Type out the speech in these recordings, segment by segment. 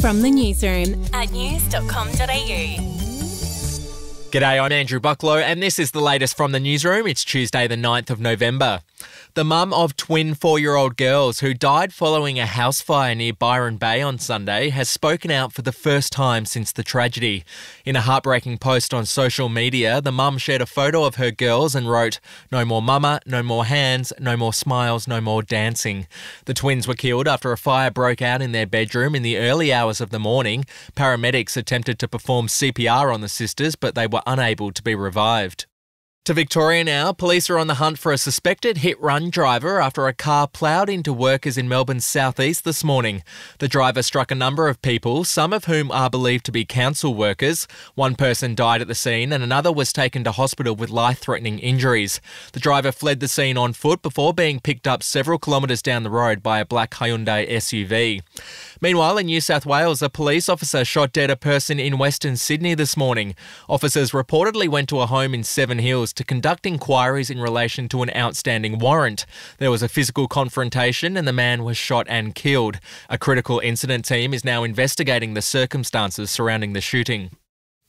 from the newsroom at news.com.au. G'day, I'm Andrew Bucklow, and this is the latest from the newsroom. It's Tuesday, the 9th of November. The mum of twin four year old girls who died following a house fire near Byron Bay on Sunday has spoken out for the first time since the tragedy. In a heartbreaking post on social media, the mum shared a photo of her girls and wrote, No more mama, no more hands, no more smiles, no more dancing. The twins were killed after a fire broke out in their bedroom in the early hours of the morning. Paramedics attempted to perform CPR on the sisters, but they were were unable to be revived. To Victoria now, police are on the hunt for a suspected hit run driver after a car ploughed into workers in Melbourne's southeast this morning. The driver struck a number of people, some of whom are believed to be council workers. One person died at the scene and another was taken to hospital with life threatening injuries. The driver fled the scene on foot before being picked up several kilometres down the road by a black Hyundai SUV. Meanwhile, in New South Wales, a police officer shot dead a person in Western Sydney this morning. Officers reportedly went to a home in Seven Hills to conduct inquiries in relation to an outstanding warrant. There was a physical confrontation and the man was shot and killed. A critical incident team is now investigating the circumstances surrounding the shooting.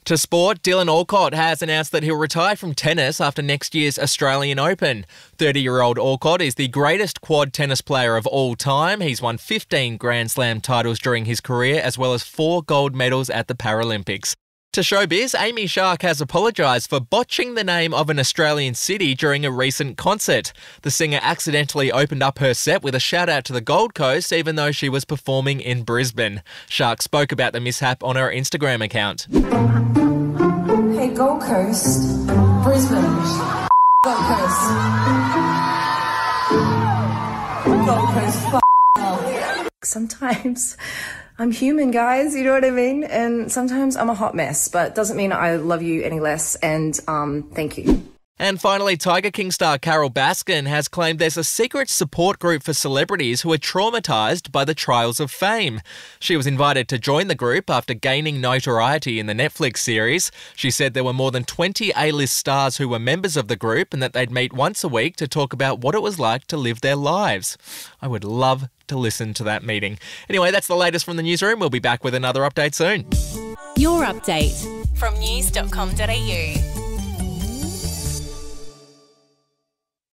To sport, Dylan Alcott has announced that he'll retire from tennis after next year's Australian Open. 30 year old Alcott is the greatest quad tennis player of all time. He's won 15 Grand Slam titles during his career, as well as four gold medals at the Paralympics. To showbiz, Amy Shark has apologised for botching the name of an Australian city during a recent concert. The singer accidentally opened up her set with a shout out to the Gold Coast, even though she was performing in Brisbane. Shark spoke about the mishap on her Instagram account. Hey, Gold Coast, Brisbane. Gold Coast. Gold Coast, Sometimes I'm human, guys. You know what I mean? And sometimes I'm a hot mess, but doesn't mean I love you any less. And um, thank you. And finally, Tiger King star Carol Baskin has claimed there's a secret support group for celebrities who are traumatized by the trials of fame. She was invited to join the group after gaining notoriety in the Netflix series. She said there were more than 20 A list stars who were members of the group and that they'd meet once a week to talk about what it was like to live their lives. I would love to listen to that meeting. Anyway, that's the latest from the newsroom. We'll be back with another update soon. Your update from news.com.au.